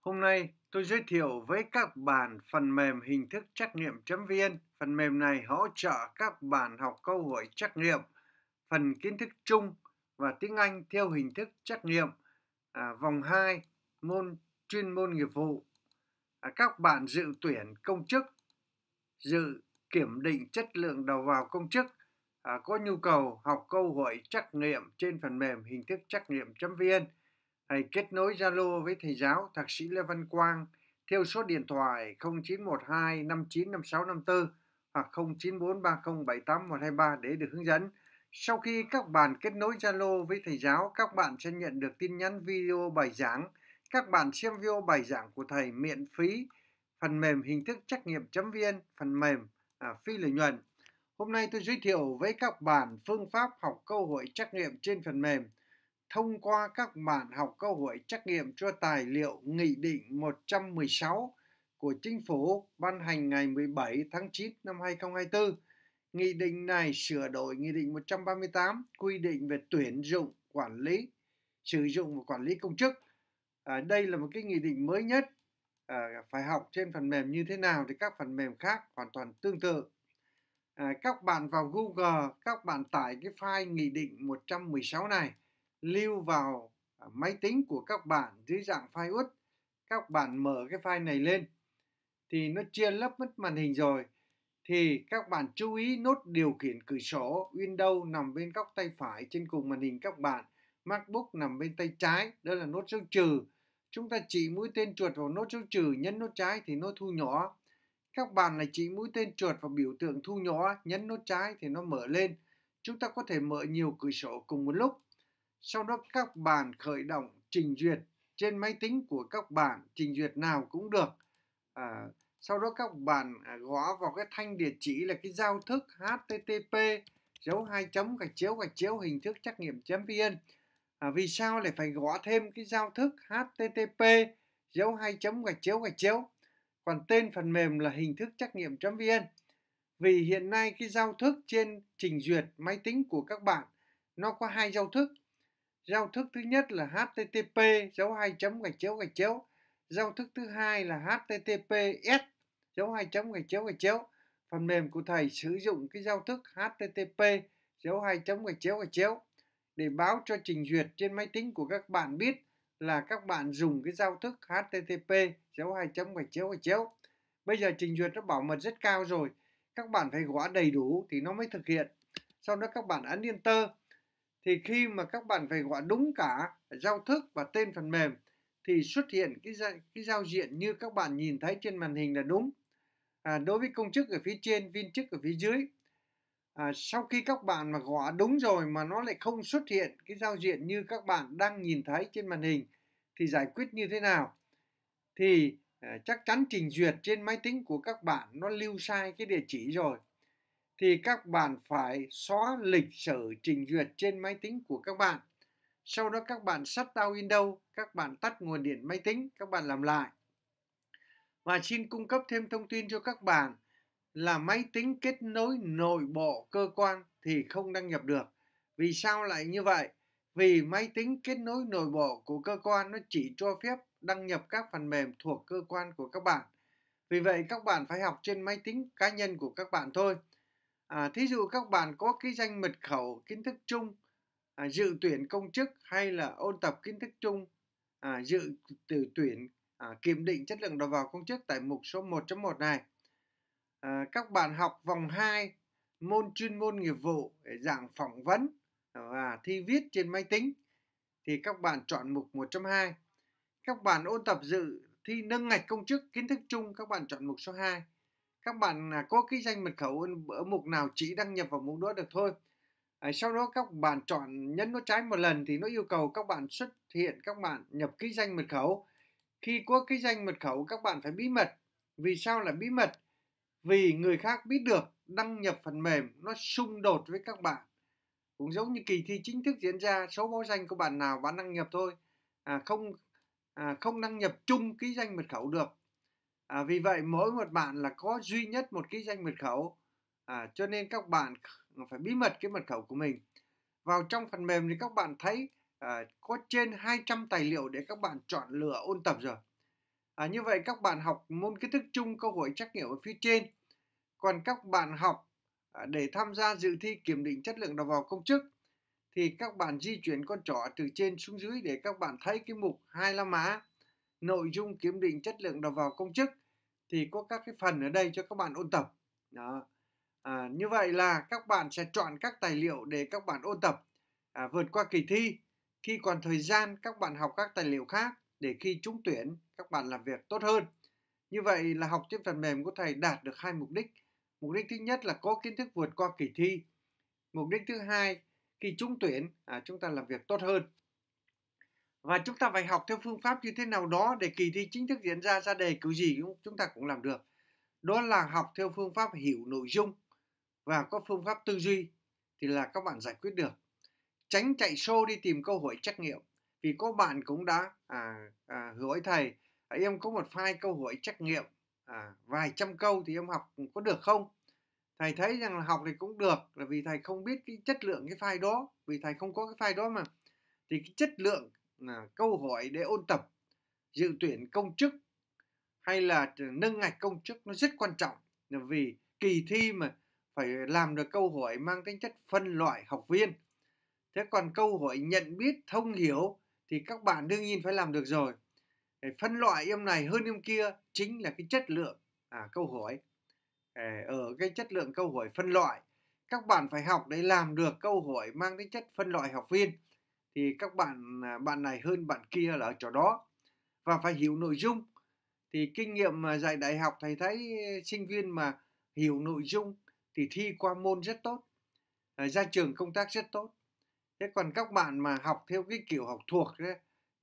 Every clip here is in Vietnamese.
Hôm nay tôi giới thiệu với các bạn phần mềm hình thức trắc nghiệm chấm viên. Phần mềm này hỗ trợ các bạn học câu hỏi trắc nghiệm, phần kiến thức chung và tiếng Anh theo hình thức trắc nghiệm à, vòng 2 môn chuyên môn nghiệp vụ. À, các bạn dự tuyển công chức, dự kiểm định chất lượng đầu vào công chức à, có nhu cầu học câu hỏi trắc nghiệm trên phần mềm hình thức trắc nghiệm chấm viên hãy kết nối Zalo với thầy giáo Thạc sĩ Lê Văn Quang theo số điện thoại 0912 595654 hoặc 0943078123 để được hướng dẫn. Sau khi các bạn kết nối Zalo với thầy giáo, các bạn sẽ nhận được tin nhắn video bài giảng. Các bạn xem video bài giảng của thầy miễn phí, phần mềm hình thức trắc nghiệm chấm viên, phần mềm à, phi lợi nhuận. Hôm nay tôi giới thiệu với các bạn phương pháp học câu hỏi trắc nghiệm trên phần mềm thông qua các bản học câu hỏi trắc nghiệm cho tài liệu Nghị định 116 của Chính phủ ban hành ngày 17 tháng 9 năm 2024. Nghị định này sửa đổi Nghị định 138 quy định về tuyển dụng, quản lý, sử dụng và quản lý công chức. À, đây là một cái nghị định mới nhất à, phải học trên phần mềm như thế nào thì các phần mềm khác hoàn toàn tương tự. À, các bạn vào Google, các bạn tải cái file nghị định 116 này lưu vào à, máy tính của các bạn dưới dạng file uất các bạn mở cái file này lên thì nó chia lấp mất màn hình rồi thì các bạn chú ý nốt điều khiển cửa sổ Windows nằm bên góc tay phải trên cùng màn hình các bạn MacBook nằm bên tay trái đó là nốt dấu trừ chúng ta chỉ mũi tên chuột vào nốt dấu trừ nhấn nốt trái thì nó thu nhỏ các bạn là chỉ mũi tên chuột vào biểu tượng thu nhỏ nhấn nốt trái thì nó mở lên chúng ta có thể mở nhiều cửa sổ cùng một lúc sau đó các bạn khởi động trình duyệt trên máy tính của các bạn, trình duyệt nào cũng được. À, sau đó các bạn à, gõ vào cái thanh địa chỉ là cái giao thức http dấu hai chấm gạch chiếu gạch chiếu hình thức trắc nghiệm chấm vn à, vì sao lại phải gõ thêm cái giao thức http dấu hai chấm gạch chiếu gạch chiếu còn tên phần mềm là hình thức trắc nghiệm chấm vn vì hiện nay cái giao thức trên trình duyệt máy tính của các bạn nó có hai giao thức giao thức thứ nhất là http dấu hai chấm gạch chéo gạch chéo giao thức thứ hai là https dấu hai chấm gạch chéo gạch chéo phần mềm của thầy sử dụng cái giao thức http dấu hai chấm gạch chéo gạch chéo để báo cho trình duyệt trên máy tính của các bạn biết là các bạn dùng cái giao thức http dấu hai chấm gạch chéo gạch chéo bây giờ trình duyệt nó bảo mật rất cao rồi các bạn phải gõ đầy đủ thì nó mới thực hiện sau đó các bạn ấn enter thì khi mà các bạn phải gọi đúng cả giao thức và tên phần mềm thì xuất hiện cái giao, cái giao diện như các bạn nhìn thấy trên màn hình là đúng à, đối với công chức ở phía trên viên chức ở phía dưới à, sau khi các bạn mà gõ đúng rồi mà nó lại không xuất hiện cái giao diện như các bạn đang nhìn thấy trên màn hình thì giải quyết như thế nào thì à, chắc chắn trình duyệt trên máy tính của các bạn nó lưu sai cái địa chỉ rồi thì các bạn phải xóa lịch sử trình duyệt trên máy tính của các bạn. Sau đó các bạn shut tao Windows, các bạn tắt nguồn điện máy tính, các bạn làm lại. Và xin cung cấp thêm thông tin cho các bạn là máy tính kết nối nội bộ cơ quan thì không đăng nhập được. Vì sao lại như vậy? Vì máy tính kết nối nội bộ của cơ quan nó chỉ cho phép đăng nhập các phần mềm thuộc cơ quan của các bạn. Vì vậy các bạn phải học trên máy tính cá nhân của các bạn thôi. À, thí dụ các bạn có cái danh mật khẩu kiến thức chung, à, dự tuyển công chức hay là ôn tập kiến thức chung, à, dự từ tuyển à, kiểm định chất lượng đầu vào công chức tại mục số 1.1 này. À, các bạn học vòng 2 môn chuyên môn nghiệp vụ dạng phỏng vấn à, và thi viết trên máy tính thì các bạn chọn mục 1.2. Các bạn ôn tập dự thi nâng ngạch công chức kiến thức chung các bạn chọn mục số 2 các bạn à, có cái danh mật khẩu ở mục nào chỉ đăng nhập vào mục đó được thôi à, sau đó các bạn chọn nhấn nút trái một lần thì nó yêu cầu các bạn xuất hiện các bạn nhập ký danh mật khẩu khi có ký danh mật khẩu các bạn phải bí mật vì sao là bí mật vì người khác biết được đăng nhập phần mềm nó xung đột với các bạn cũng giống như kỳ thi chính thức diễn ra số báo danh của bạn nào bạn đăng nhập thôi à, không à, không đăng nhập chung ký danh mật khẩu được à, vì vậy mỗi một bạn là có duy nhất một cái danh mật khẩu à, cho nên các bạn phải bí mật cái mật khẩu của mình vào trong phần mềm thì các bạn thấy à, có trên 200 tài liệu để các bạn chọn lựa ôn tập rồi à, như vậy các bạn học môn kiến thức chung câu hỏi trắc nghiệm ở phía trên còn các bạn học à, để tham gia dự thi kiểm định chất lượng đầu vào công chức thì các bạn di chuyển con trỏ từ trên xuống dưới để các bạn thấy cái mục hai la mã nội dung kiểm định chất lượng đầu vào công chức thì có các cái phần ở đây cho các bạn ôn tập đó à, như vậy là các bạn sẽ chọn các tài liệu để các bạn ôn tập à, vượt qua kỳ thi khi còn thời gian các bạn học các tài liệu khác để khi trúng tuyển các bạn làm việc tốt hơn như vậy là học trên phần mềm của thầy đạt được hai mục đích mục đích thứ nhất là có kiến thức vượt qua kỳ thi mục đích thứ hai khi trúng tuyển à, chúng ta làm việc tốt hơn và chúng ta phải học theo phương pháp như thế nào đó để kỳ thi chính thức diễn ra ra đề kiểu gì cũng chúng ta cũng làm được đó là học theo phương pháp hiểu nội dung và có phương pháp tư duy thì là các bạn giải quyết được tránh chạy show đi tìm câu hỏi trắc nghiệm vì có bạn cũng đã à, à, hỏi thầy à, em có một file câu hỏi trắc nghiệm à, vài trăm câu thì em học có được không thầy thấy rằng là học thì cũng được là vì thầy không biết cái chất lượng cái file đó vì thầy không có cái file đó mà thì cái chất lượng à, câu hỏi để ôn tập dự tuyển công chức hay là nâng ngạch công chức nó rất quan trọng vì kỳ thi mà phải làm được câu hỏi mang tính chất phân loại học viên thế còn câu hỏi nhận biết thông hiểu thì các bạn đương nhiên phải làm được rồi để phân loại em này hơn em kia chính là cái chất lượng à, câu hỏi ở cái chất lượng câu hỏi phân loại các bạn phải học để làm được câu hỏi mang tính chất phân loại học viên thì các bạn à, bạn này hơn bạn kia là ở chỗ đó và phải hiểu nội dung thì kinh nghiệm dạy đại học thầy thấy à, sinh viên mà hiểu nội dung thì thi qua môn rất tốt à, ra trường công tác rất tốt thế còn các bạn mà học theo cái kiểu học thuộc ấy,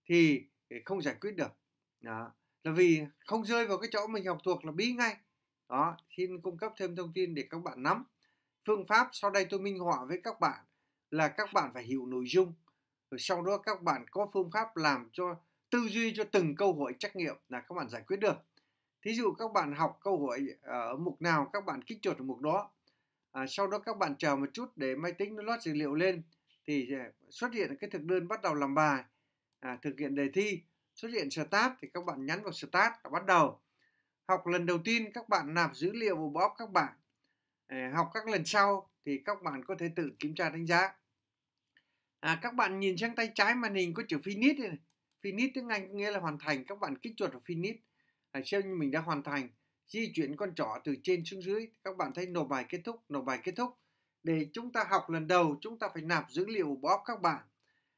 thì không giải quyết được đó. là vì không rơi vào cái chỗ mình học thuộc là bí ngay đó xin cung cấp thêm thông tin để các bạn nắm phương pháp sau đây tôi minh họa với các bạn là các bạn phải hiểu nội dung rồi sau đó các bạn có phương pháp làm cho tư duy cho từng câu hỏi trắc nghiệm là các bạn giải quyết được thí dụ các bạn học câu hỏi ờ, ở mục nào các bạn kích chuột ở mục đó à, sau đó các bạn chờ một chút để máy tính nó lót dữ liệu lên thì ờ, xuất hiện cái thực đơn bắt đầu làm bài à, thực hiện đề thi xuất hiện start thì các bạn nhắn vào start và bắt đầu học lần đầu tiên các bạn nạp dữ liệu vào bóp các bạn à, học các lần sau thì các bạn có thể tự kiểm tra đánh giá à, các bạn nhìn sang tay trái màn hình có chữ finish này. finish tiếng anh có nghĩa là hoàn thành các bạn kích chuột vào finish à, xem như mình đã hoàn thành di chuyển con trỏ từ trên xuống dưới các bạn thấy nộp bài kết thúc nộp bài kết thúc để chúng ta học lần đầu chúng ta phải nạp dữ liệu bóp các bạn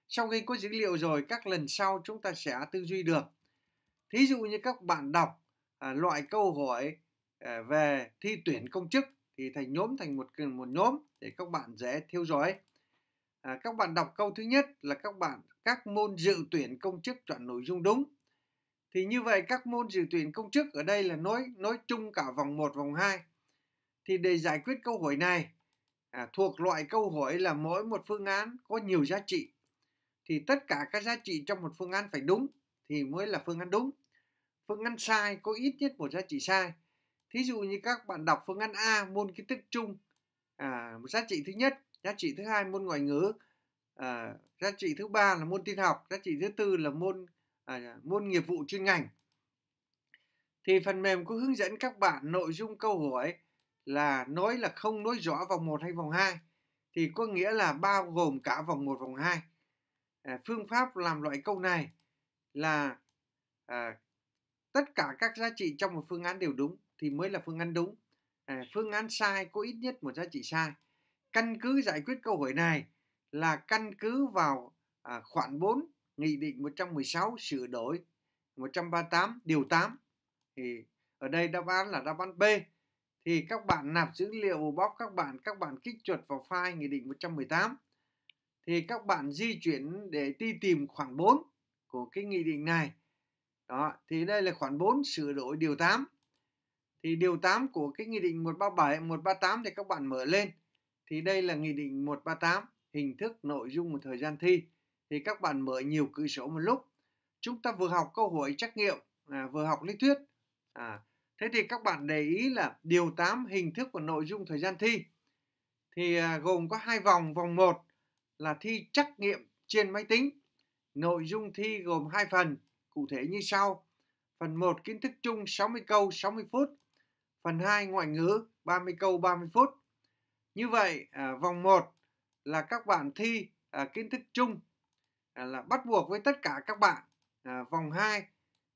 sau khi có dữ liệu rồi các lần sau chúng ta sẽ tư duy được thí dụ như các bạn đọc à, loại câu hỏi à, về thi tuyển công chức thì thành nhóm thành một một nhóm để các bạn dễ theo dõi à, các bạn đọc câu thứ nhất là các bạn các môn dự tuyển công chức chọn nội dung đúng thì như vậy các môn dự tuyển công chức ở đây là nói nói chung cả vòng 1 vòng 2 thì để giải quyết câu hỏi này à, thuộc loại câu hỏi là mỗi một phương án có nhiều giá trị thì tất cả các giá trị trong một phương án phải đúng thì mới là phương án đúng phương án sai có ít nhất một giá trị sai thí dụ như các bạn đọc phương án A môn kiến thức chung à, một giá trị thứ nhất giá trị thứ hai môn ngoại ngữ à, giá trị thứ ba là môn tin học giá trị thứ tư là môn à, môn nghiệp vụ chuyên ngành thì phần mềm có hướng dẫn các bạn nội dung câu hỏi là nói là không nói rõ vòng 1 hay vòng 2 thì có nghĩa là bao gồm cả vòng 1 vòng 2 à, phương pháp làm loại câu này là à, tất cả các giá trị trong một phương án đều đúng thì mới là phương án đúng à, phương án sai có ít nhất một giá trị sai Căn cứ giải quyết câu hỏi này là căn cứ vào à, khoản 4 Nghị định 116 sửa đổi 138 điều 8 thì ở đây đáp án là đáp án B thì các bạn nạp dữ liệu bóc các bạn các bạn kích chuột vào file nghị định 118 thì các bạn di chuyển để đi tìm khoản 4 của cái nghị định này đó thì đây là khoản 4 sửa đổi điều 8 thì điều 8 của cái nghị định 137 138 thì các bạn mở lên thì đây là Nghị định 138 hình thức nội dung và thời gian thi thì các bạn mở nhiều cửa sổ một lúc chúng ta vừa học câu hỏi trắc nghiệm à, vừa học lý thuyết à, thế thì các bạn để ý là điều 8 hình thức của nội dung thời gian thi thì à, gồm có hai vòng vòng 1 là thi trắc nghiệm trên máy tính nội dung thi gồm hai phần cụ thể như sau phần 1 kiến thức chung 60 câu 60 phút phần 2 ngoại ngữ 30 câu 30 phút như vậy à, vòng 1 là các bạn thi à, kiến thức chung à, là bắt buộc với tất cả các bạn. À, vòng 2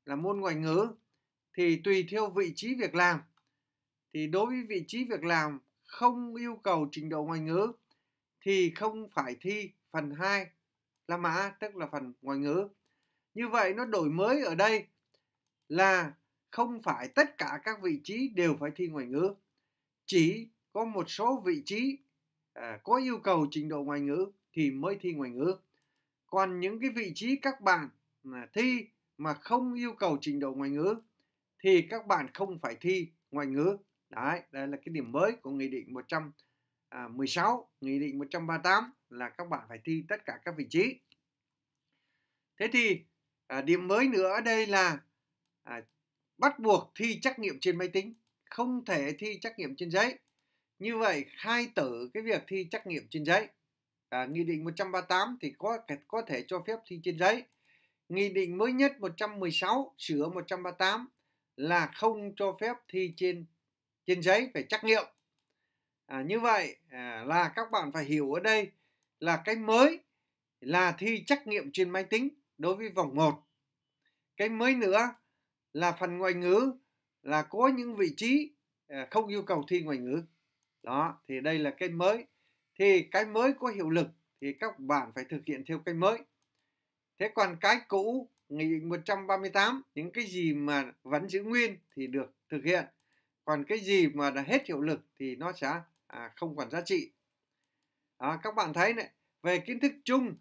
là môn ngoại ngữ thì tùy theo vị trí việc làm. Thì đối với vị trí việc làm không yêu cầu trình độ ngoại ngữ thì không phải thi phần 2 La Mã tức là phần ngoại ngữ. Như vậy nó đổi mới ở đây là không phải tất cả các vị trí đều phải thi ngoại ngữ. Chỉ có một số vị trí à, có yêu cầu trình độ ngoại ngữ thì mới thi ngoại ngữ còn những cái vị trí các bạn mà thi mà không yêu cầu trình độ ngoại ngữ thì các bạn không phải thi ngoại ngữ đấy đây là cái điểm mới của nghị định 116 à, nghị định 138 là các bạn phải thi tất cả các vị trí thế thì à, điểm mới nữa ở đây là à, bắt buộc thi trắc nghiệm trên máy tính không thể thi trắc nghiệm trên giấy như vậy khai tử cái việc thi trắc nghiệm trên giấy. À, nghị định 138 thì có có thể cho phép thi trên giấy. Nghị định mới nhất 116 sửa 138 là không cho phép thi trên trên giấy về trắc nghiệm. À, như vậy à, là các bạn phải hiểu ở đây là cái mới là thi trắc nghiệm trên máy tính đối với vòng 1. Cái mới nữa là phần ngoại ngữ là có những vị trí à, không yêu cầu thi ngoại ngữ đó thì đây là cái mới thì cái mới có hiệu lực thì các bạn phải thực hiện theo cái mới thế còn cái cũ nghị định 138 những cái gì mà vẫn giữ nguyên thì được thực hiện còn cái gì mà đã hết hiệu lực thì nó sẽ à, không còn giá trị à, các bạn thấy này về kiến thức chung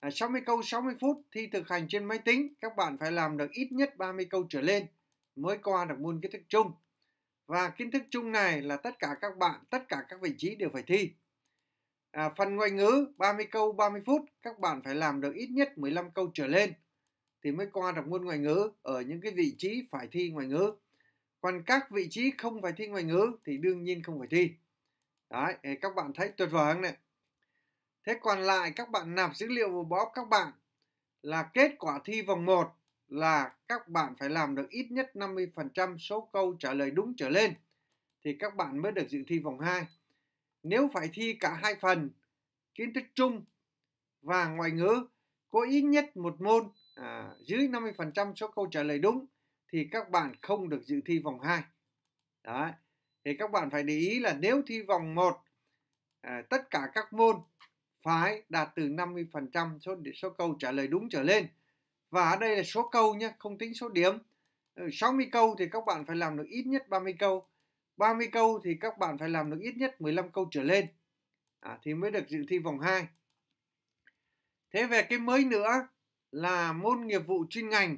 à, 60 câu 60 phút thi thực hành trên máy tính các bạn phải làm được ít nhất 30 câu trở lên mới qua được môn kiến thức chung và kiến thức chung này là tất cả các bạn tất cả các vị trí đều phải thi à, phần ngoại ngữ 30 câu 30 phút các bạn phải làm được ít nhất 15 câu trở lên thì mới qua được môn ngoại ngữ ở những cái vị trí phải thi ngoại ngữ còn các vị trí không phải thi ngoại ngữ thì đương nhiên không phải thi đấy các bạn thấy tuyệt vời không này thế còn lại các bạn nạp dữ liệu vào bóp các bạn là kết quả thi vòng 1 là các bạn phải làm được ít nhất 50% số câu trả lời đúng trở lên thì các bạn mới được dự thi vòng 2. Nếu phải thi cả hai phần kiến thức chung và ngoại ngữ có ít nhất một môn à, dưới 50% số câu trả lời đúng thì các bạn không được dự thi vòng 2. Đấy. Thì các bạn phải để ý là nếu thi vòng 1 à, tất cả các môn phải đạt từ 50% số số câu trả lời đúng trở lên và ở đây là số câu nhé không tính số điểm 60 ừ, câu thì các bạn phải làm được ít nhất 30 câu 30 câu thì các bạn phải làm được ít nhất 15 câu trở lên à, thì mới được dự thi vòng 2 thế về cái mới nữa là môn nghiệp vụ chuyên ngành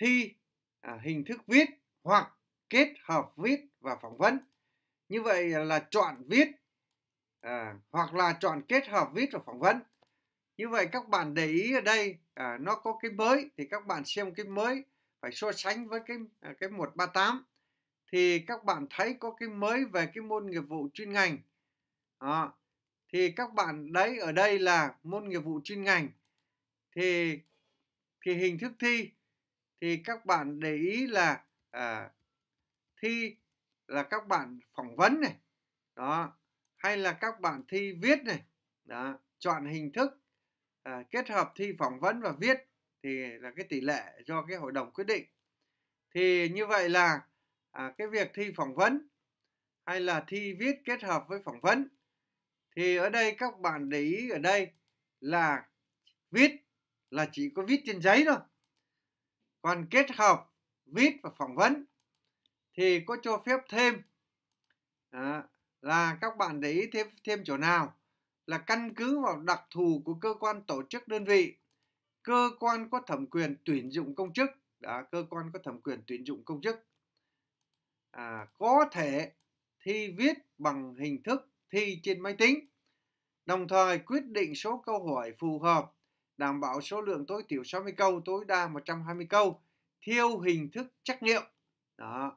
thi à, hình thức viết hoặc kết hợp viết và phỏng vấn như vậy là chọn viết à, hoặc là chọn kết hợp viết và phỏng vấn như vậy các bạn để ý ở đây à, nó có cái mới thì các bạn xem cái mới phải so sánh với cái à, cái 138 thì các bạn thấy có cái mới về cái môn nghiệp vụ chuyên ngành đó. thì các bạn đấy ở đây là môn nghiệp vụ chuyên ngành thì thì hình thức thi thì các bạn để ý là à, thi là các bạn phỏng vấn này đó hay là các bạn thi viết này đó chọn hình thức à, kết hợp thi phỏng vấn và viết thì là cái tỷ lệ do cái hội đồng quyết định thì như vậy là à, cái việc thi phỏng vấn hay là thi viết kết hợp với phỏng vấn thì ở đây các bạn để ý ở đây là viết là chỉ có viết trên giấy thôi còn kết hợp viết và phỏng vấn thì có cho phép thêm à, là các bạn để ý thêm thêm chỗ nào là căn cứ vào đặc thù của cơ quan tổ chức đơn vị cơ quan có thẩm quyền tuyển dụng công chức đó, cơ quan có thẩm quyền tuyển dụng công chức à, có thể thi viết bằng hình thức thi trên máy tính đồng thời quyết định số câu hỏi phù hợp đảm bảo số lượng tối thiểu 60 câu tối đa 120 câu theo hình thức trắc nghiệm đó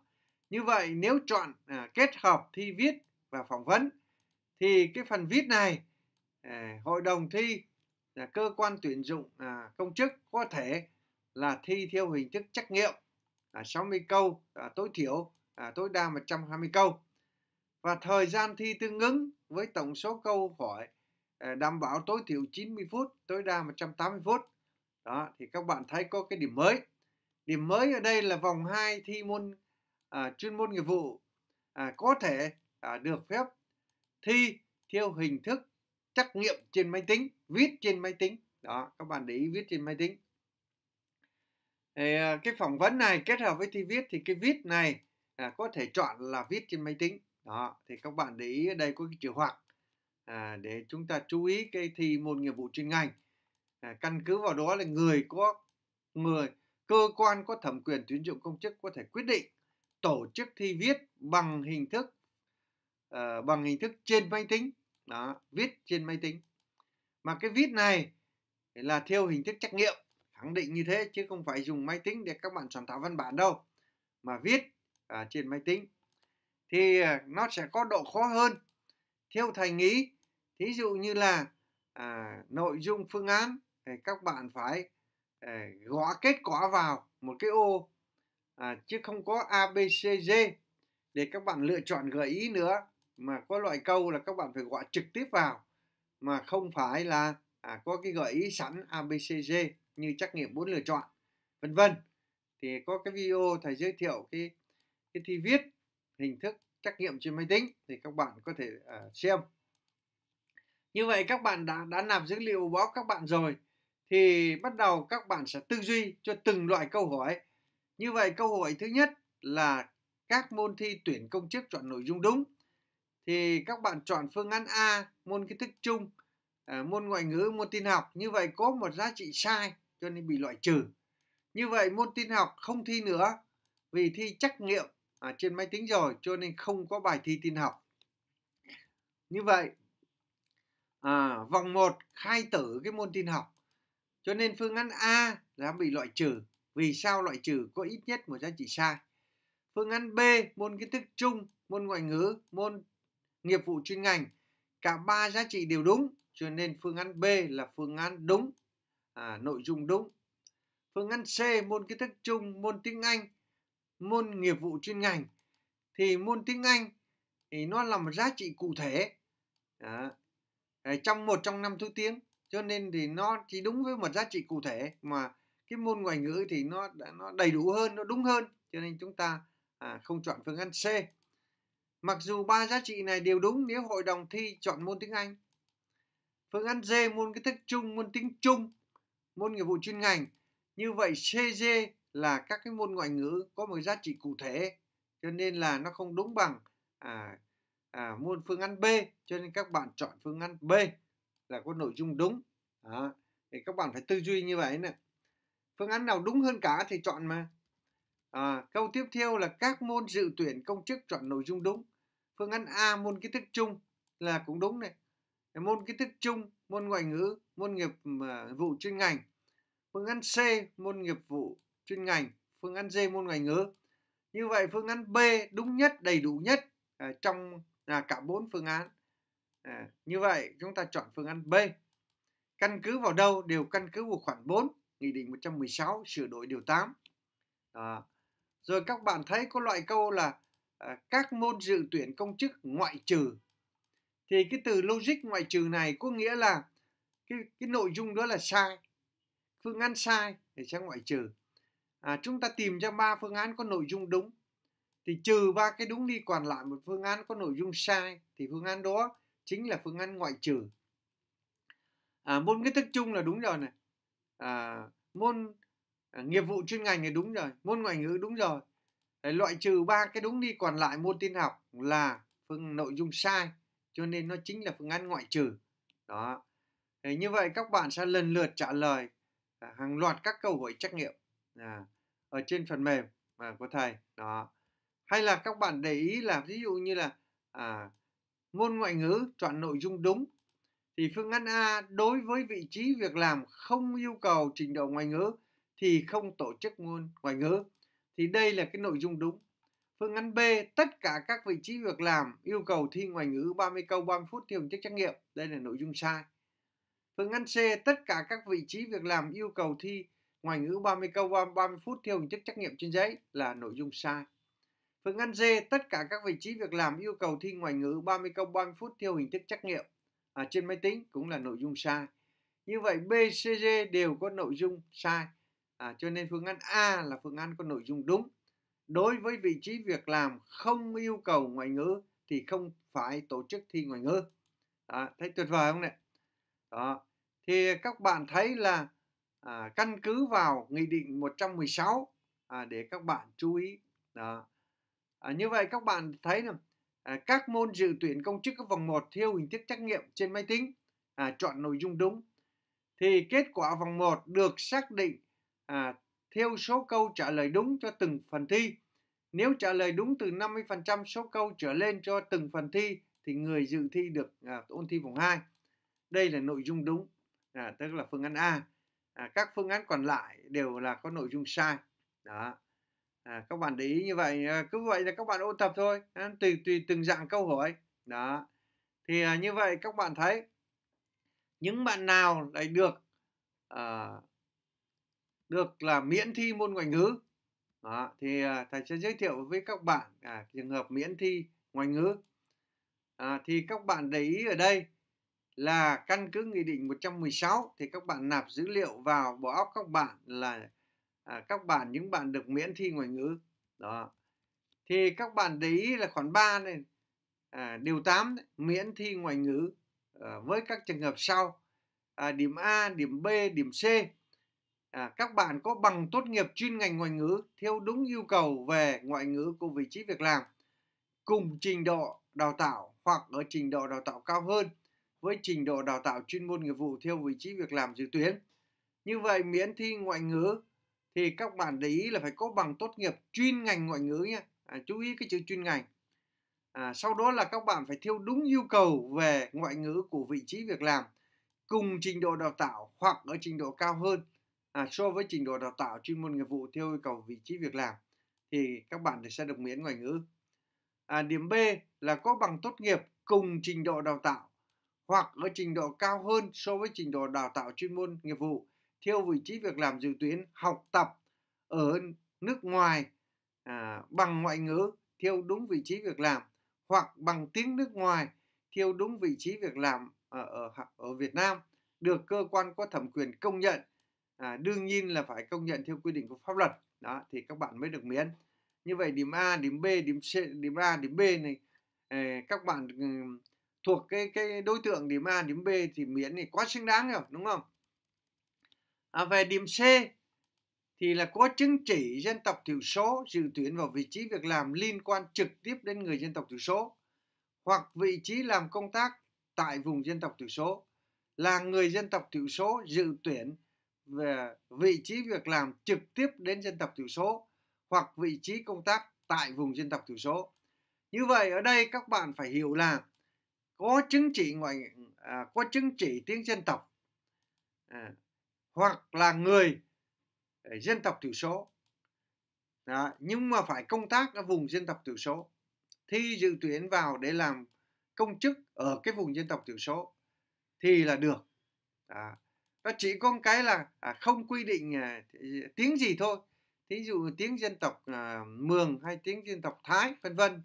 như vậy nếu chọn à, kết hợp thi viết và phỏng vấn thì cái phần viết này À, hội đồng thi là cơ quan tuyển dụng à, công chức có thể là thi theo hình thức trắc nghiệm là 60 câu à, tối thiểu à, tối đa 120 câu và thời gian thi tương ứng với tổng số câu hỏi à, đảm bảo tối thiểu 90 phút tối đa 180 phút đó thì các bạn thấy có cái điểm mới điểm mới ở đây là vòng 2 thi môn à, chuyên môn nghiệp vụ à, có thể à, được phép thi theo hình thức trắc nghiệm trên máy tính viết trên máy tính đó các bạn để ý viết trên máy tính thì à, cái phỏng vấn này kết hợp với thi viết thì cái viết này à, có thể chọn là viết trên máy tính đó thì các bạn để ý ở đây có cái chữ hoặc à, để chúng ta chú ý cái thi môn nghiệp vụ chuyên ngành à, căn cứ vào đó là người có người cơ quan có thẩm quyền tuyển dụng công chức có thể quyết định tổ chức thi viết bằng hình thức uh, bằng hình thức trên máy tính đó viết trên máy tính mà cái viết này là theo hình thức trắc nghiệm khẳng định như thế chứ không phải dùng máy tính để các bạn soạn thảo văn bản đâu mà viết à, trên máy tính thì à, nó sẽ có độ khó hơn theo thầy nghĩ thí dụ như là à, nội dung phương án thì các bạn phải à, gõ kết quả vào một cái ô à, chứ không có a b c d để các bạn lựa chọn gợi ý nữa mà có loại câu là các bạn phải gọi trực tiếp vào mà không phải là à, có cái gợi ý sẵn ABCD như trắc nghiệm bốn lựa chọn vân vân thì có cái video thầy giới thiệu cái cái thi viết hình thức trắc nghiệm trên máy tính thì các bạn có thể uh, xem như vậy các bạn đã đã nạp dữ liệu báo các bạn rồi thì bắt đầu các bạn sẽ tư duy cho từng loại câu hỏi như vậy câu hỏi thứ nhất là các môn thi tuyển công chức chọn nội dung đúng thì các bạn chọn phương án A môn kiến thức chung à, môn ngoại ngữ môn tin học như vậy có một giá trị sai cho nên bị loại trừ như vậy môn tin học không thi nữa vì thi trắc nghiệm à, trên máy tính rồi cho nên không có bài thi tin học như vậy à, vòng 1 khai tử cái môn tin học cho nên phương án A là bị loại trừ vì sao loại trừ có ít nhất một giá trị sai phương án B môn kiến thức chung môn ngoại ngữ môn nghiệp vụ chuyên ngành. Cả ba giá trị đều đúng, cho nên phương án B là phương án đúng, à, nội dung đúng. Phương án C môn kiến thức chung, môn tiếng Anh, môn nghiệp vụ chuyên ngành. Thì môn tiếng Anh thì nó là một giá trị cụ thể à, trong một trong năm thứ tiếng cho nên thì nó chỉ đúng với một giá trị cụ thể mà cái môn ngoại ngữ thì nó nó đầy đủ hơn nó đúng hơn cho nên chúng ta à, không chọn phương án C Mặc dù ba giá trị này đều đúng nếu hội đồng thi chọn môn tiếng Anh. Phương án D môn kiến thức chung, môn tiếng Trung, môn nghiệp vụ chuyên ngành. Như vậy CG là các cái môn ngoại ngữ có một giá trị cụ thể cho nên là nó không đúng bằng à, à, môn phương án B cho nên các bạn chọn phương án B là có nội dung đúng đó. thì các bạn phải tư duy như vậy nè phương án nào đúng hơn cả thì chọn mà À, câu tiếp theo là các môn dự tuyển công chức chọn nội dung đúng. Phương án A môn kiến thức chung là cũng đúng này. Môn kiến thức chung, môn ngoại ngữ, môn nghiệp vụ chuyên ngành. Phương án C môn nghiệp vụ chuyên ngành, phương án D môn ngoại ngữ. Như vậy phương án B đúng nhất, đầy đủ nhất à, trong là cả bốn phương án. À, như vậy chúng ta chọn phương án B. Căn cứ vào đâu đều căn cứ vào khoản 4 Nghị định 116 sửa đổi điều 8. À, rồi các bạn thấy có loại câu là à, các môn dự tuyển công chức ngoại trừ. Thì cái từ logic ngoại trừ này có nghĩa là cái, cái nội dung đó là sai. Phương án sai thì sẽ ngoại trừ. À, chúng ta tìm ra ba phương án có nội dung đúng. Thì trừ ba cái đúng đi còn lại một phương án có nội dung sai thì phương án đó chính là phương án ngoại trừ. À, môn kiến thức chung là đúng rồi này. À, môn Ờ, nghiệp vụ chuyên ngành thì đúng rồi môn ngoại ngữ đúng rồi Đấy, loại trừ ba cái đúng đi còn lại môn tin học là phương nội dung sai cho nên nó chính là phương án ngoại trừ đó Đấy, như vậy các bạn sẽ lần lượt trả lời à, hàng loạt các câu hỏi trắc nghiệm à, ở trên phần mềm à, của thầy đó hay là các bạn để ý là ví dụ như là à, môn ngoại ngữ chọn nội dung đúng thì phương án A đối với vị trí việc làm không yêu cầu trình độ ngoại ngữ thì không tổ chức môn ngoại ngữ. Thì đây là cái nội dung đúng. Phương án B, tất cả các vị trí việc làm yêu cầu thi ngoại ngữ 30 câu 30 phút thi hình thức trắc nghiệm. Đây là nội dung sai. Phương án C, tất cả các vị trí việc làm yêu cầu thi ngoại ngữ 30 câu 30 phút theo hình thức trắc nghiệm trên giấy là nội dung sai. Phương án D, tất cả các vị trí việc làm yêu cầu thi ngoại ngữ 30 câu 30 phút theo hình thức trắc nghiệm à, trên máy tính cũng là nội dung sai. Như vậy B, C, D đều có nội dung sai à, cho nên phương án A là phương án có nội dung đúng đối với vị trí việc làm không yêu cầu ngoại ngữ thì không phải tổ chức thi ngoại ngữ đó, thấy tuyệt vời không này đó thì các bạn thấy là à, căn cứ vào nghị định 116 à, để các bạn chú ý đó à, như vậy các bạn thấy là à, các môn dự tuyển công chức cấp vòng 1 theo hình thức trắc nghiệm trên máy tính à, chọn nội dung đúng thì kết quả vòng 1 được xác định à, theo số câu trả lời đúng cho từng phần thi. Nếu trả lời đúng từ 50% số câu trở lên cho từng phần thi thì người dự thi được à, ôn thi vòng 2. Đây là nội dung đúng, à, tức là phương án A. À, các phương án còn lại đều là có nội dung sai. Đó. À, các bạn để ý như vậy, à, cứ vậy là các bạn ôn tập thôi, à, tùy tùy từng dạng câu hỏi. Đó. Thì à, như vậy các bạn thấy những bạn nào lại được à, được là miễn thi môn ngoại ngữ đó, thì à, thầy sẽ giới thiệu với các bạn à, trường hợp miễn thi ngoại ngữ à, thì các bạn để ý ở đây là căn cứ nghị định 116 thì các bạn nạp dữ liệu vào bộ óc các bạn là à, các bạn những bạn được miễn thi ngoại ngữ đó thì các bạn để ý là khoản 3 này à, điều 8 này, miễn thi ngoại ngữ à, với các trường hợp sau à, điểm A điểm B điểm C à, các bạn có bằng tốt nghiệp chuyên ngành ngoại ngữ theo đúng yêu cầu về ngoại ngữ của vị trí việc làm cùng trình độ đào tạo hoặc ở trình độ đào tạo cao hơn với trình độ đào tạo chuyên môn nghiệp vụ theo vị trí việc làm dự tuyến. Như vậy miễn thi ngoại ngữ thì các bạn để ý là phải có bằng tốt nghiệp chuyên ngành ngoại ngữ nhé. À, chú ý cái chữ chuyên ngành. À, sau đó là các bạn phải theo đúng yêu cầu về ngoại ngữ của vị trí việc làm cùng trình độ đào tạo hoặc ở trình độ cao hơn à, so với trình độ đào tạo chuyên môn nghiệp vụ theo yêu cầu vị trí việc làm thì các bạn sẽ được miễn ngoại ngữ. À, điểm B là có bằng tốt nghiệp cùng trình độ đào tạo hoặc ở trình độ cao hơn so với trình độ đào tạo chuyên môn nghiệp vụ theo vị trí việc làm dự tuyến học tập ở nước ngoài à, bằng ngoại ngữ theo đúng vị trí việc làm hoặc bằng tiếng nước ngoài theo đúng vị trí việc làm ở, ở, ở Việt Nam được cơ quan có thẩm quyền công nhận à, đương nhiên là phải công nhận theo quy định của pháp luật đó thì các bạn mới được miễn như vậy điểm A điểm B điểm C điểm A điểm B này ờ, các bạn ừ, thuộc cái cái đối tượng điểm A điểm B thì miễn thì quá xứng đáng rồi đúng không à, về điểm C thì là có chứng chỉ dân tộc thiểu số dự tuyển vào vị trí việc làm liên quan trực tiếp đến người dân tộc thiểu số hoặc vị trí làm công tác tại vùng dân tộc thiểu số là người dân tộc thiểu số dự tuyển về vị trí việc làm trực tiếp đến dân tộc thiểu số hoặc vị trí công tác tại vùng dân tộc thiểu số. Như vậy ở đây các bạn phải hiểu là có chứng chỉ ngoại à, có chứng chỉ tiếng dân tộc à, hoặc là người dân tộc thiểu số đó, nhưng mà phải công tác ở vùng dân tộc thiểu số thi dự tuyển vào để làm công chức ở cái vùng dân tộc thiểu số thì là được đó nó chỉ có một cái là à, không quy định à, tiếng gì thôi thí dụ tiếng dân tộc à, mường hay tiếng dân tộc thái vân vân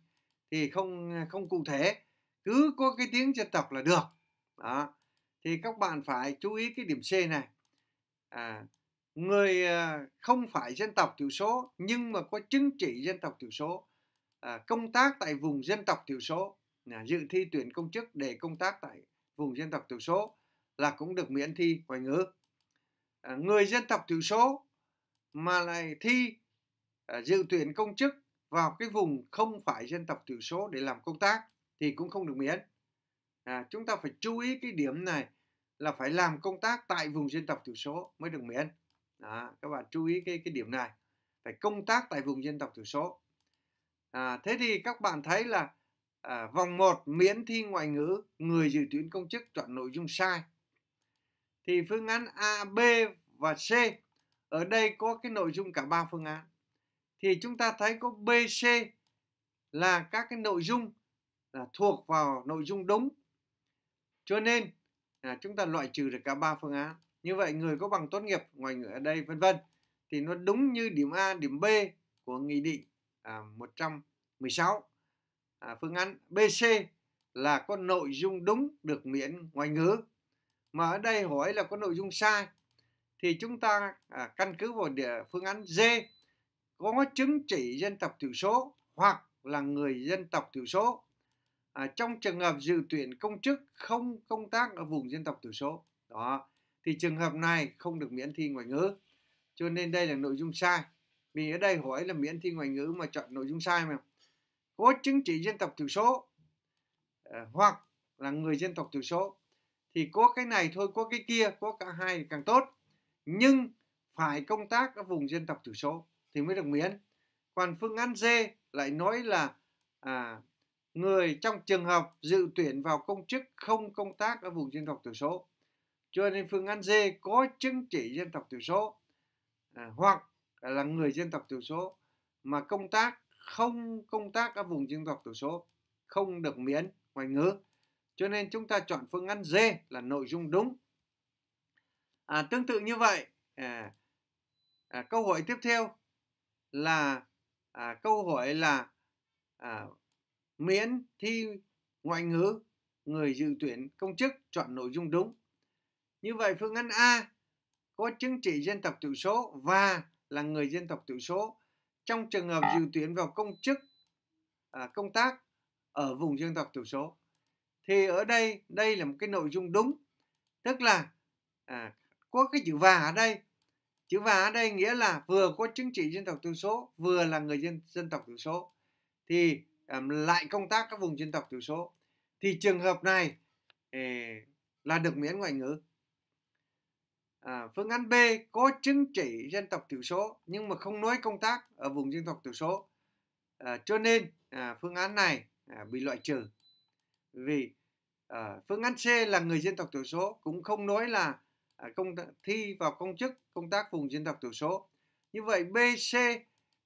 thì không à, không cụ thể cứ có cái tiếng dân tộc là được đó thì các bạn phải chú ý cái điểm c này à, người à, không phải dân tộc thiểu số nhưng mà có chứng chỉ dân tộc thiểu số à, công tác tại vùng dân tộc thiểu số à, dự thi tuyển công chức để công tác tại vùng dân tộc thiểu số là cũng được miễn thi ngoại ngữ à, người dân tộc thiểu số mà lại thi à, dự tuyển công chức vào cái vùng không phải dân tộc thiểu số để làm công tác thì cũng không được miễn à, chúng ta phải chú ý cái điểm này là phải làm công tác tại vùng dân tộc thiểu số mới được miễn à, các bạn chú ý cái cái điểm này phải công tác tại vùng dân tộc thiểu số à, thế thì các bạn thấy là à, vòng 1 miễn thi ngoại ngữ người dự tuyển công chức chọn nội dung sai thì phương án A, B và C ở đây có cái nội dung cả ba phương án thì chúng ta thấy có B, C là các cái nội dung là thuộc vào nội dung đúng cho nên là chúng ta loại trừ được cả ba phương án như vậy người có bằng tốt nghiệp ngoại ngữ ở đây vân vân thì nó đúng như điểm A điểm B của nghị định à, 116 à, phương án BC là có nội dung đúng được miễn ngoại ngữ mà ở đây hỏi là có nội dung sai thì chúng ta à, căn cứ vào địa phương án D có chứng chỉ dân tộc thiểu số hoặc là người dân tộc thiểu số à, trong trường hợp dự tuyển công chức không công tác ở vùng dân tộc thiểu số đó thì trường hợp này không được miễn thi ngoại ngữ cho nên đây là nội dung sai vì ở đây hỏi là miễn thi ngoại ngữ mà chọn nội dung sai mà có chứng chỉ dân tộc thiểu số à, hoặc là người dân tộc thiểu số thì có cái này thôi có cái kia có cả hai thì càng tốt nhưng phải công tác ở vùng dân tộc thiểu số thì mới được miễn còn phương án D lại nói là à, người trong trường hợp dự tuyển vào công chức không công tác ở vùng dân tộc thiểu số cho nên phương án D có chứng chỉ dân tộc thiểu số à, hoặc là người dân tộc thiểu số mà công tác không công tác ở vùng dân tộc thiểu số không được miễn ngoại ngữ cho nên chúng ta chọn phương án D là nội dung đúng. À, tương tự như vậy, à, à, câu hỏi tiếp theo là à, câu hỏi là à, miễn thi ngoại ngữ người dự tuyển công chức chọn nội dung đúng. Như vậy phương án A có chứng chỉ dân tộc thiểu số và là người dân tộc thiểu số trong trường hợp dự tuyển vào công chức à, công tác ở vùng dân tộc thiểu số thì ở đây đây là một cái nội dung đúng tức là à, có cái chữ và ở đây chữ và ở đây nghĩa là vừa có chứng chỉ dân tộc thiểu số vừa là người dân dân tộc thiểu số thì um, lại công tác các vùng dân tộc thiểu số thì trường hợp này eh, là được miễn ngoại ngữ à, phương án B có chứng chỉ dân tộc thiểu số nhưng mà không nói công tác ở vùng dân tộc thiểu số à, cho nên à, phương án này à, bị loại trừ vì à, Phương án C là người dân tộc thiểu số cũng không nói là à, công thi vào công chức công tác vùng dân tộc thiểu số như vậy B C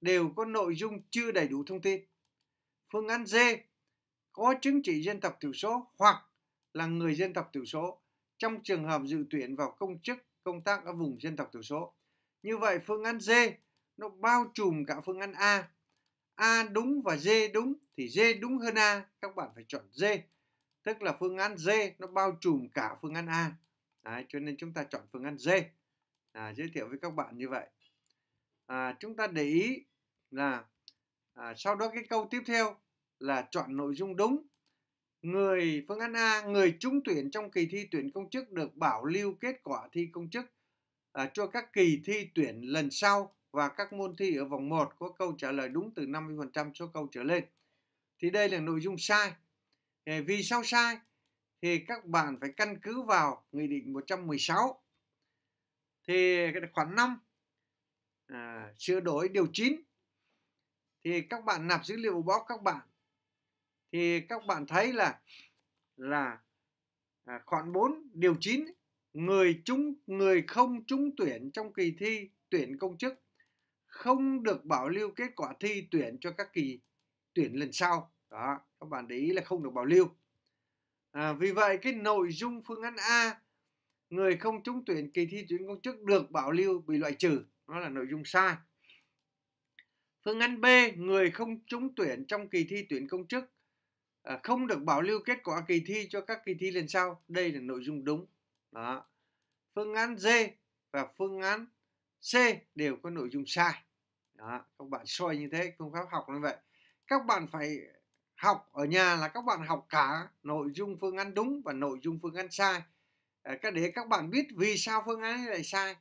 đều có nội dung chưa đầy đủ thông tin Phương án D có chứng chỉ dân tộc thiểu số hoặc là người dân tộc thiểu số trong trường hợp dự tuyển vào công chức công tác ở vùng dân tộc thiểu số như vậy phương án D nó bao trùm cả phương án A A đúng và D đúng thì D đúng hơn A các bạn phải chọn D tức là phương án D nó bao trùm cả phương án A Đấy, cho nên chúng ta chọn phương án D à, giới thiệu với các bạn như vậy à, chúng ta để ý là à, sau đó cái câu tiếp theo là chọn nội dung đúng người phương án A người trúng tuyển trong kỳ thi tuyển công chức được bảo lưu kết quả thi công chức à, cho các kỳ thi tuyển lần sau và các môn thi ở vòng 1 có câu trả lời đúng từ 50% số câu trở lên thì đây là nội dung sai vì sao sai thì các bạn phải căn cứ vào nghị định 116 thì khoảng 5 à, sửa đổi điều 9 thì các bạn nạp dữ liệu báo các bạn thì các bạn thấy là là à, khoản 4 điều 9 người chúng người không trúng tuyển trong kỳ thi tuyển công chức không được bảo lưu kết quả thi tuyển cho các kỳ tuyển lần sau đó các bạn để ý là không được bảo lưu à, vì vậy cái nội dung phương án A người không trúng tuyển kỳ thi tuyển công chức được bảo lưu bị loại trừ nó là nội dung sai phương án B người không trúng tuyển trong kỳ thi tuyển công chức à, không được bảo lưu kết quả kỳ thi cho các kỳ thi lần sau đây là nội dung đúng đó phương án D và phương án C đều có nội dung sai đó các bạn soi như thế phương pháp học như vậy các bạn phải học ở nhà là các bạn học cả nội dung phương án đúng và nội dung phương án sai à, để các bạn biết vì sao phương án này lại sai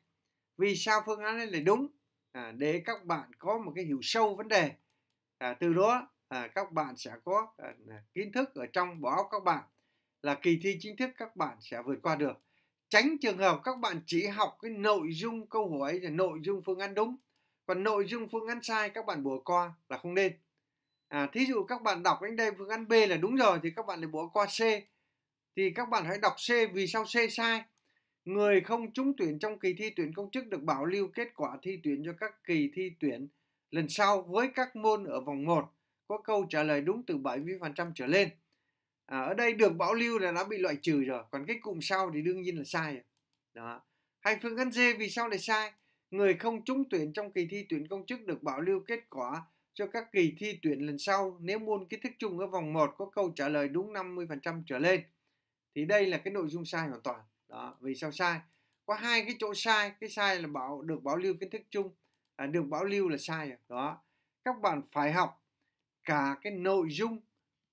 vì sao phương án này lại đúng à, để các bạn có một cái hiểu sâu vấn đề à, từ đó các bạn sẽ có kiến thức ở trong bộ óc các bạn là kỳ thi chính thức các bạn sẽ vượt qua được tránh trường hợp các bạn chỉ học cái nội dung câu hỏi là nội dung phương án đúng còn nội dung phương án sai các bạn bỏ qua là không nên à, thí dụ các bạn đọc đến đây phương án B là đúng rồi thì các bạn lại bỏ qua C thì các bạn hãy đọc C vì sao C sai người không trúng tuyển trong kỳ thi tuyển công chức được bảo lưu kết quả thi tuyển cho các kỳ thi tuyển lần sau với các môn ở vòng 1 có câu trả lời đúng từ 70% trở lên à, ở đây được bảo lưu là đã bị loại trừ rồi còn cái cụm sau thì đương nhiên là sai đó hay phương án D vì sao lại sai người không trúng tuyển trong kỳ thi tuyển công chức được bảo lưu kết quả cho các kỳ thi tuyển lần sau nếu môn kiến thức chung ở vòng 1 có câu trả lời đúng 50% trở lên. Thì đây là cái nội dung sai hoàn toàn. Đó, vì sao sai? Có hai cái chỗ sai, cái sai là bảo được bảo lưu kiến thức chung, à, được bảo lưu là sai Đó. Các bạn phải học cả cái nội dung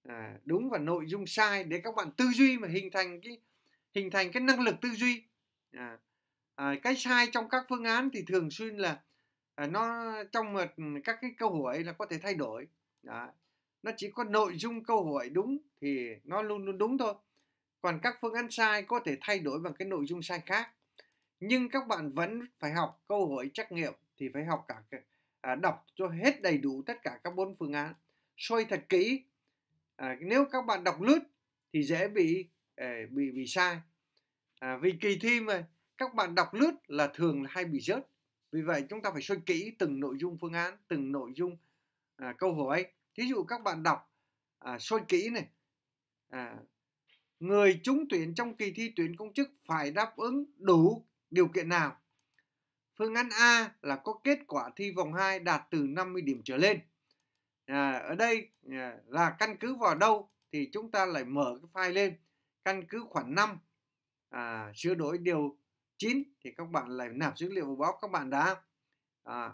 à, đúng và nội dung sai để các bạn tư duy mà hình thành cái hình thành cái năng lực tư duy. À, à, cái sai trong các phương án thì thường xuyên là à, nó trong một ừ, các cái câu hỏi là có thể thay đổi Đó. nó chỉ có nội dung câu hỏi đúng thì nó luôn luôn đúng thôi còn các phương án sai có thể thay đổi bằng cái nội dung sai khác nhưng các bạn vẫn phải học câu hỏi trắc nghiệm thì phải học cả à, đọc cho hết đầy đủ tất cả các bốn phương án soi thật kỹ à, nếu các bạn đọc lướt thì dễ bị à, bị bị sai à, vì kỳ thi mà các bạn đọc lướt là thường hay bị rớt vì vậy chúng ta phải xoay kỹ từng nội dung phương án từng nội dung à, câu hỏi thí dụ các bạn đọc à, xoay kỹ này à, người trúng tuyển trong kỳ thi tuyển công chức phải đáp ứng đủ điều kiện nào phương án A là có kết quả thi vòng 2 đạt từ 50 điểm trở lên à, ở đây à, là căn cứ vào đâu thì chúng ta lại mở cái file lên căn cứ khoản 5 à, sửa đổi điều 9 thì các bạn lại nạp dữ liệu vào báo các bạn đã à,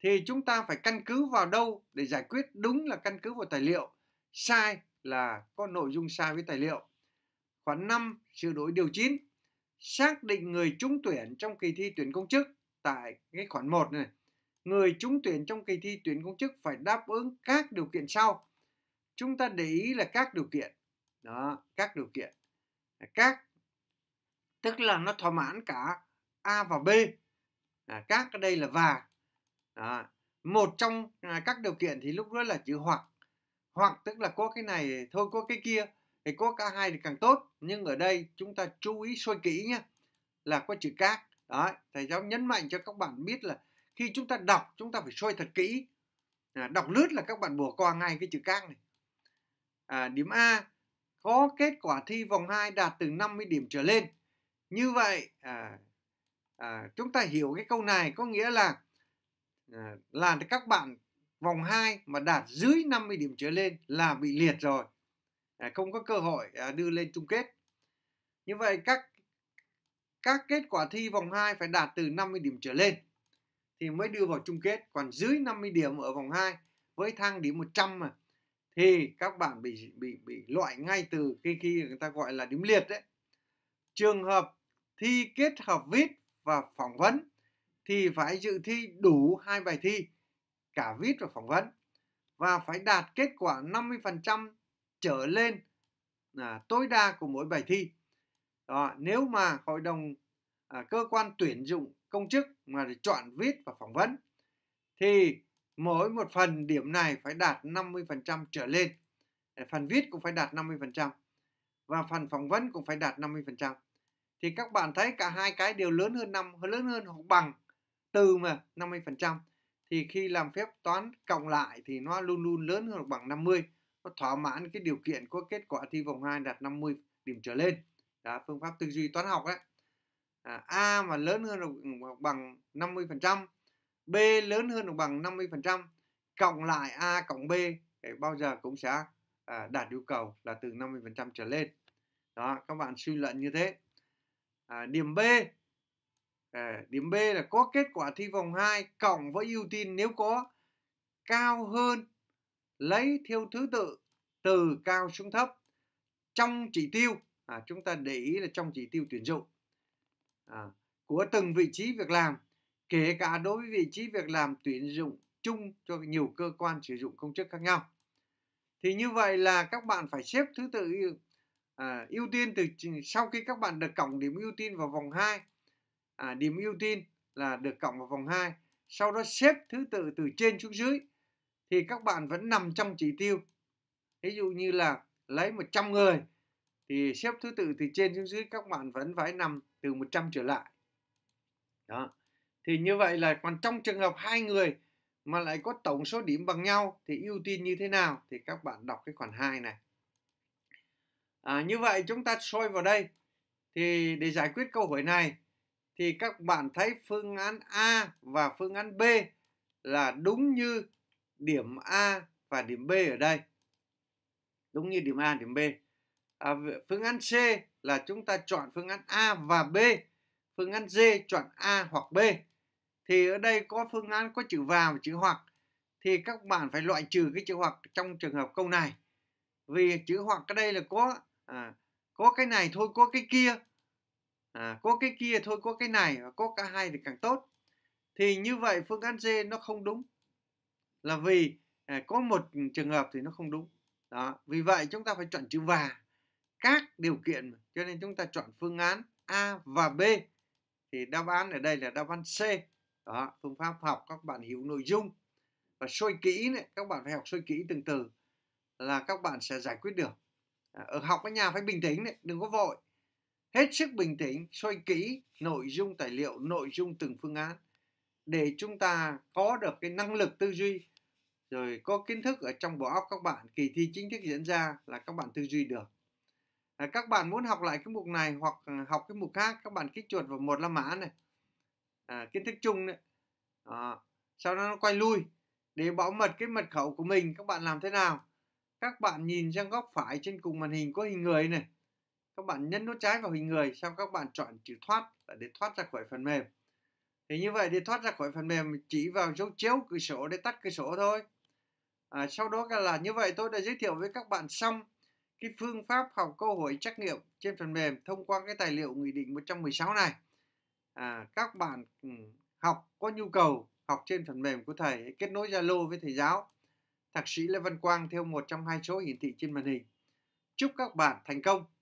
thì chúng ta phải căn cứ vào đâu để giải quyết đúng là căn cứ vào tài liệu sai là có nội dung sai với tài liệu khoản 5 sửa đổi điều 9 xác định người trúng tuyển trong kỳ thi tuyển công chức tại cái khoản 1 này người trúng tuyển trong kỳ thi tuyển công chức phải đáp ứng các điều kiện sau chúng ta để ý là các điều kiện đó các điều kiện các tức là nó thỏa mãn cả a và b à, các ở đây là và à, một trong à, các điều kiện thì lúc đó là chữ hoặc hoặc tức là có cái này thôi có cái kia thì có cả hai thì càng tốt nhưng ở đây chúng ta chú ý soi kỹ nhé là có chữ các đó thầy giáo nhấn mạnh cho các bạn biết là khi chúng ta đọc chúng ta phải soi thật kỹ à, đọc lướt là các bạn bùa qua ngay cái chữ các này à, điểm A có kết quả thi vòng 2 đạt từ 50 điểm trở lên như vậy à, à, chúng ta hiểu cái câu này có nghĩa là à, là các bạn vòng 2 mà đạt dưới 50 điểm trở lên là bị liệt rồi à, không có cơ hội à, đưa lên chung kết như vậy các các kết quả thi vòng 2 phải đạt từ 50 điểm trở lên thì mới đưa vào chung kết còn dưới 50 điểm ở vòng 2 với thang điểm 100 mà thì các bạn bị bị bị loại ngay từ khi khi người ta gọi là điểm liệt đấy trường hợp thi kết hợp viết và phỏng vấn thì phải dự thi đủ hai bài thi cả viết và phỏng vấn và phải đạt kết quả 50% trở lên là tối đa của mỗi bài thi. Đó, nếu mà hội đồng à, cơ quan tuyển dụng công chức mà chọn viết và phỏng vấn thì mỗi một phần điểm này phải đạt 50% trở lên. Phần viết cũng phải đạt 50% và phần phỏng vấn cũng phải đạt 50% thì các bạn thấy cả hai cái đều lớn hơn năm lớn hơn hoặc bằng từ mà 50% thì khi làm phép toán cộng lại thì nó luôn luôn lớn hơn hoặc bằng 50 nó thỏa mãn cái điều kiện của kết quả thi vòng 2 đạt 50 điểm trở lên đó, phương pháp tư duy toán học đấy à, A mà lớn hơn hoặc bằng 50% B lớn hơn hoặc bằng 50% cộng lại A cộng B thì bao giờ cũng sẽ à, đạt yêu cầu là từ 50% trở lên đó các bạn suy luận như thế à, điểm B à, điểm B là có kết quả thi vòng 2 cộng với ưu tiên nếu có cao hơn lấy theo thứ tự từ cao xuống thấp trong chỉ tiêu à, chúng ta để ý là trong chỉ tiêu tuyển dụng à, của từng vị trí việc làm kể cả đối với vị trí việc làm tuyển dụng chung cho nhiều cơ quan sử dụng công chức khác nhau thì như vậy là các bạn phải xếp thứ tự à, ưu tiên từ sau khi các bạn được cộng điểm ưu tiên vào vòng 2 à, điểm ưu tiên là được cộng vào vòng 2 sau đó xếp thứ tự từ trên xuống dưới thì các bạn vẫn nằm trong chỉ tiêu ví dụ như là lấy 100 người thì xếp thứ tự từ trên xuống dưới các bạn vẫn phải nằm từ 100 trở lại đó thì như vậy là còn trong trường hợp hai người mà lại có tổng số điểm bằng nhau thì ưu tiên như thế nào thì các bạn đọc cái khoản 2 này À, như vậy chúng ta soi vào đây thì để giải quyết câu hỏi này thì các bạn thấy phương án A và phương án B là đúng như điểm A và điểm B ở đây. Đúng như điểm A điểm B. À, phương án C là chúng ta chọn phương án A và B. Phương án D chọn A hoặc B. Thì ở đây có phương án có chữ và và chữ hoặc thì các bạn phải loại trừ cái chữ hoặc trong trường hợp câu này. Vì chữ hoặc ở đây là có à, có cái này thôi có cái kia à, có cái kia thôi có cái này có cả hai thì càng tốt thì như vậy phương án D nó không đúng là vì à, có một trường hợp thì nó không đúng đó vì vậy chúng ta phải chọn chữ và các điều kiện cho nên chúng ta chọn phương án A và B thì đáp án ở đây là đáp án C đó phương pháp học các bạn hiểu nội dung và sôi kỹ này các bạn phải học sôi kỹ từng từ là các bạn sẽ giải quyết được ở học ở nhà phải bình tĩnh đấy đừng có vội hết sức bình tĩnh xoay kỹ nội dung tài liệu nội dung từng phương án để chúng ta có được cái năng lực tư duy rồi có kiến thức ở trong bộ óc các bạn kỳ thi chính thức diễn ra là các bạn tư duy được à, các bạn muốn học lại cái mục này hoặc à, học cái mục khác các bạn kích chuột vào một la mã này à, kiến thức chung đấy à, sau đó nó quay lui để bảo mật cái mật khẩu của mình các bạn làm thế nào các bạn nhìn sang góc phải trên cùng màn hình có hình người này các bạn nhấn nút trái vào hình người sau các bạn chọn chữ thoát là để thoát ra khỏi phần mềm thì như vậy để thoát ra khỏi phần mềm chỉ vào dấu chiếu cửa sổ để tắt cửa sổ thôi à, sau đó là như vậy tôi đã giới thiệu với các bạn xong cái phương pháp học câu hỏi trắc nghiệm trên phần mềm thông qua cái tài liệu nghị định 116 này à, các bạn ừ, học có nhu cầu học trên phần mềm của thầy kết nối Zalo với thầy giáo Thạc sĩ Lê Văn Quang theo một trong hai số hiển thị trên màn hình. Chúc các bạn thành công!